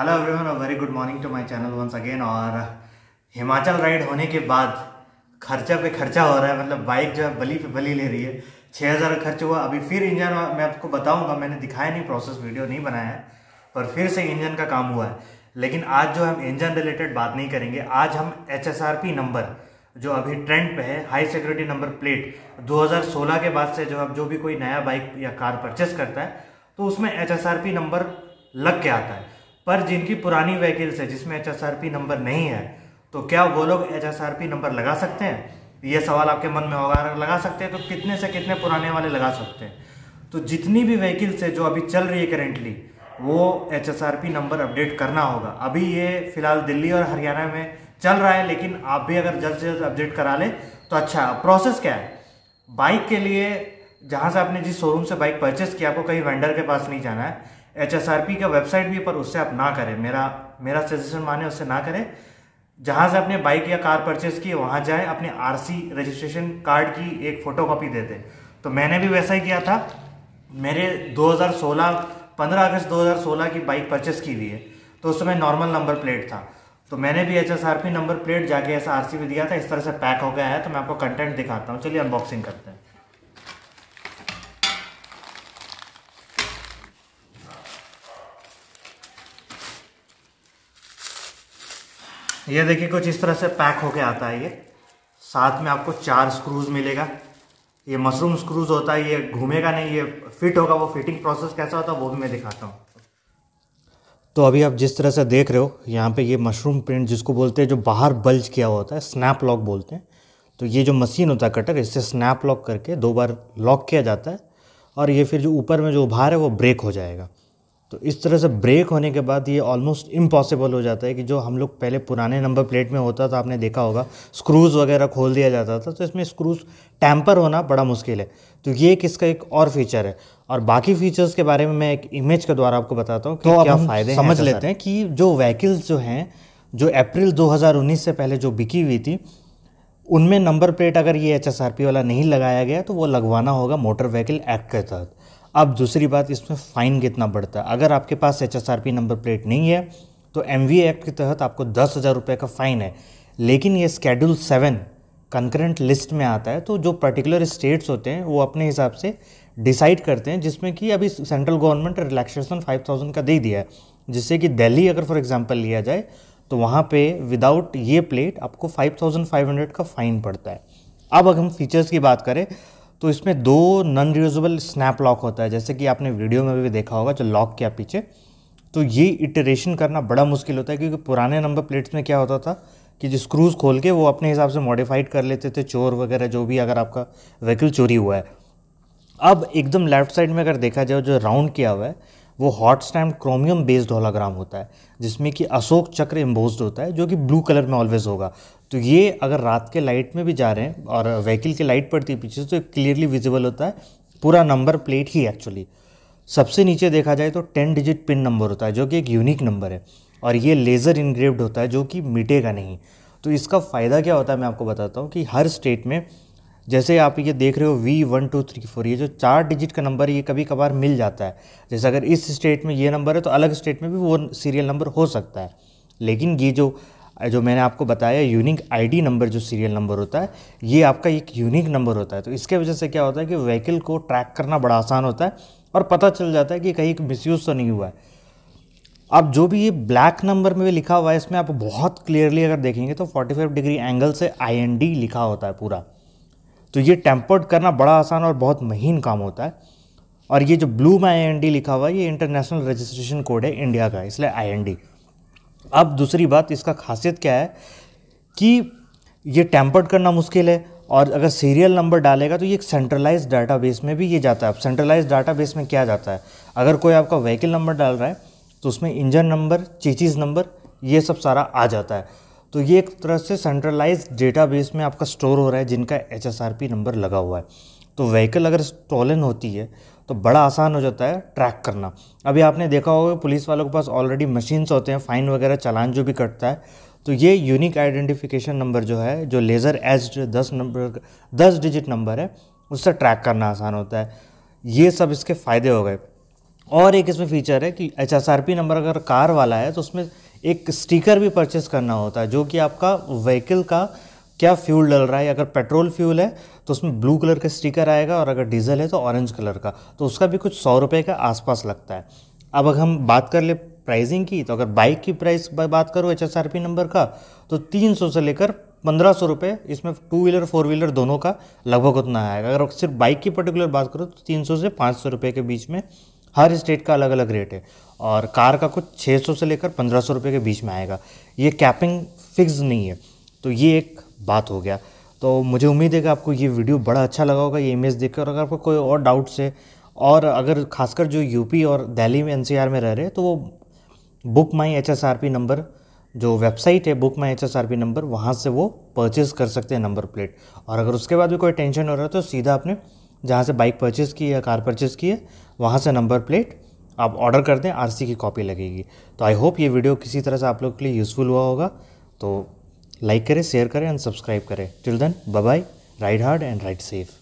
hello everyone और very good morning to my channel once again और Himachal ride होने के बाद खर्चा पे खर्चा हो रहा है मतलब बाइक जो है बली पे बली ले रही है छः हज़ार खर्च हुआ अभी फिर इंजन मैं आपको बताऊंगा मैंने दिखाया नहीं प्रोसेस वीडियो नहीं बनाया है पर फिर से इंजन का काम हुआ है लेकिन आज जो हम इंजन रिलेटेड बात नहीं करेंगे आज हम एच नंबर जो अभी ट्रेंड पे है हाई सिक्योरिटी नंबर प्लेट 2016 के बाद से जो अब जो भी कोई नया बाइक या कार परचेस करता है तो उसमें एच नंबर लग के आता है पर जिनकी पुरानी वहीकल्स है जिसमें एच नंबर नहीं है तो क्या वो लोग एच नंबर लगा सकते हैं ये सवाल आपके मन में होगा अगर लगा सकते हैं तो कितने से कितने पुराने वाले लगा सकते हैं तो जितनी भी वहीकल्स है जो अभी चल रही है करेंटली वो एच नंबर अपडेट करना होगा अभी ये फिलहाल दिल्ली और हरियाणा में चल रहा है लेकिन आप भी अगर जल्द से जल्द अपडेट करा लें तो अच्छा प्रोसेस क्या है बाइक के लिए जहाँ से आपने जिस शोरूम से बाइक परचेस किया आपको कहीं वेंडर के पास नहीं जाना है एच एस आर पी का वेबसाइट भी पर उससे आप ना करें मेरा मेरा सजेशन माने उससे ना करें जहाँ से आपने बाइक या कार परचेज की वहाँ जाए अपने आर सी रजिस्ट्रेशन कार्ड की एक फ़ोटो कॉपी दे दें तो मैंने भी वैसा ही किया था मेरे 2016 15 अगस्त 2016 की बाइक परचेस की हुई है तो उस समय नॉर्मल नंबर प्लेट था तो मैंने भी H S R P number plate जाके ऐसा आर सी भी दिया था इस तरह से पैक हो गया है तो मैं आपको कंटेंट दिखाता हूँ चलिए अनबॉक्सिंग करते हैं ये देखिए कुछ इस तरह से पैक होके आता है ये साथ में आपको चार स्क्रूज मिलेगा ये मशरूम स्क्रूज होता है ये घूमेगा नहीं ये फिट होगा वो फिटिंग प्रोसेस कैसा होता है वो भी मैं दिखाता हूँ तो अभी आप जिस तरह से देख रहे हो यहाँ पे ये मशरूम प्रिंट जिसको बोलते हैं जो बाहर बल्ज किया हुआ होता है स्नैप लॉक बोलते हैं तो ये जो मशीन होता है कटर इससे स्नैप लॉक करके दो बार लॉक किया जाता है और ये फिर जो ऊपर में जो उभार है वो ब्रेक हो जाएगा तो इस तरह से ब्रेक होने के बाद ये ऑलमोस्ट इम्पॉसिबल हो जाता है कि जो हम लोग पहले पुराने नंबर प्लेट में होता था आपने देखा होगा स्क्रूज़ वगैरह खोल दिया जाता था तो इसमें स्क्रूज़ टैम्पर होना बड़ा मुश्किल है तो ये एक इसका एक और फीचर है और बाकी फीचर्स के बारे में मैं एक इमेज के द्वारा आपको बताता हूँ तो क्या फ़ायदे समझ लेते हैं कि जो व्हीकल्स जो हैं जो अप्रैल 2019 से पहले जो बिकी हुई थी उनमें नंबर प्लेट अगर ये एच वाला नहीं लगाया गया तो वो लगवाना होगा मोटर व्हीकल एक्ट के तहत अब दूसरी बात इसमें फ़ाइन कितना बढ़ता है अगर आपके पास एच नंबर प्लेट नहीं है तो एम एक्ट के तहत आपको दस हज़ार रुपये का फ़ाइन है लेकिन ये स्केड्यूल सेवन कंकरेंट लिस्ट में आता है तो जो पर्टिकुलर स्टेट्स होते हैं वो अपने हिसाब से डिसाइड करते हैं जिसमें कि अभी central government relaxation five thousand का दे दिया है जिससे कि दिल्ली अगर फॉर एग्जांपल लिया जाए तो वहाँ पे विदाउट ये प्लेट आपको हंड्रेड का फ़ाइन पड़ता है अब अगर हम फीचर्स की बात करें तो इसमें दो नॉन रियूजेबल स्नैप लॉक होता है जैसे कि आपने वीडियो में भी देखा होगा जो लॉक किया पीछे तो ये इटरेशन करना बड़ा मुश्किल होता है क्योंकि पुराने नंबर प्लेट्स में क्या होता था कि जो स्क्रूज़ खोल के वो अपने हिसाब से मॉडिफाइड कर लेते थे चोर वगैरह जो भी अगर आपका व्हीकल चोरी हुआ है अब एकदम लेफ्ट साइड में अगर देखा जाए जो राउंड किया हुआ है वो hot stamped chromium based hologram होता है जिसमें कि अशोक चक्र एम्बोज होता है जो कि ब्लू कलर में ऑलवेज होगा तो ये अगर रात के लाइट में भी जा रहे हैं और व्हीकल की लाइट पड़ती है पीछे से तो क्लियरली विजिबल होता है पूरा नंबर प्लेट ही एक्चुअली सबसे नीचे देखा जाए तो टेन डिजिट पिन नंबर होता है जो कि एक यूनिक नंबर है और ये लेज़र इनग्रेव्ड होता है जो कि मिटेगा नहीं तो इसका फ़ायदा क्या होता है मैं आपको बताता हूँ कि हर स्टेट में जैसे आप ये देख रहे हो V one two three four ये जो चार डिजिट का नंबर ये कभी कभार मिल जाता है जैसे अगर इस स्टेट में ये नंबर है तो अलग स्टेट में भी वो सीरियल नंबर हो सकता है लेकिन ये जो जो मैंने आपको बताया यूनिक आईडी नंबर जो सीरियल नंबर होता है ये आपका एक यूनिक नंबर होता है तो इसके वजह से क्या होता है कि व्हीकल को ट्रैक करना बड़ा आसान होता है और पता चल जाता है कि कहीं मिसयूज़ तो नहीं हुआ है अब जो भी ये ब्लैक नंबर में भी लिखा हुआ है इसमें आप बहुत क्लियरली अगर देखेंगे तो 45 डिग्री एंगल से आई लिखा होता है पूरा तो ये टेम्पर्ड करना बड़ा आसान और बहुत महीन काम होता है और ये जो ब्लू में आई लिखा हुआ है ये इंटरनेशनल रजिस्ट्रेशन कोड है इंडिया का इसलिए आई अब दूसरी बात इसका खासियत क्या है कि ये टेम्पर्ड करना मुश्किल है और अगर सीरियल नंबर डालेगा तो ये एक सेंट्रलाइज बेस में भी ये जाता है अब सेंट्रलाइज बेस में क्या जाता है अगर कोई आपका व्हीकल नंबर डाल रहा है तो उसमें इंजन नंबर चीचीज़ नंबर ये सब सारा आ जाता है तो ये एक तरह से सेंट्रलाइज डेटाबेस में आपका स्टोर हो रहा है जिनका एच नंबर लगा हुआ है तो व्हीकल अगर स्टॉलन होती है तो बड़ा आसान हो जाता है ट्रैक करना अभी आपने देखा होगा पुलिस वालों के पास ऑलरेडी मशीन्स होते हैं फ़ाइन वगैरह चालान जो भी कटता है तो ये यूनिक आइडेंटिफिकेशन नंबर जो है जो लेज़र एज दस नंबर दस डिजिट नंबर है उससे ट्रैक करना आसान होता है ये सब इसके फ़ायदे हो गए और एक इसमें फ़ीचर है कि एच नंबर अगर कार वाला है तो उसमें एक स्टिकर भी परचेस करना होता है जो कि आपका व्हीकल का क्या फ्यूल डल रहा है अगर पेट्रोल फ्यूल है तो उसमें ब्लू कलर का स्टिकर आएगा और अगर डीजल है तो ऑरेंज कलर का तो उसका भी कुछ सौ रुपये का आसपास लगता है अब अगर हम बात कर ले प्राइसिंग की तो अगर बाइक की प्राइस बात करो एच नंबर का तो तीन से लेकर पंद्रह सौ रुपये इसमें टू व्हीलर फोर व्हीलर दोनों का लगभग उतना आएगा अगर सिर्फ बाइक की पर्टिकुलर बात करो तो तीन सौ से पाँच सौ रुपये के बीच में हर स्टेट का अलग अलग रेट है और कार का कुछ छः सौ से लेकर पंद्रह सौ रुपये के बीच में आएगा ये कैपिंग फिक्स नहीं है तो ये एक बात हो गया तो मुझे उम्मीद है कि आपको ये वीडियो बड़ा अच्छा लगा होगा ये इमेज देखकर अगर आपको कोई और डाउट्स है और अगर खासकर जो यूपी और दिल्ली में एनसीआर में रह रहे तो वो book my H S R P number जो वेबसाइट है book my H S R P number वहाँ से वो परचेज़ कर सकते हैं नंबर प्लेट और अगर उसके बाद भी कोई टेंशन हो रहा है तो सीधा आपने जहाँ से बाइक परचेज़ की या कार परचेज़ की है वहाँ से नंबर प्लेट आप ऑर्डर कर दें आरसी की कॉपी लगेगी तो आई होप ये वीडियो किसी तरह से आप लोग के लिए यूज़फुल हुआ होगा तो लाइक करें शेयर करें एंड सब्सक्राइब करें till then bye ride hard and ride safe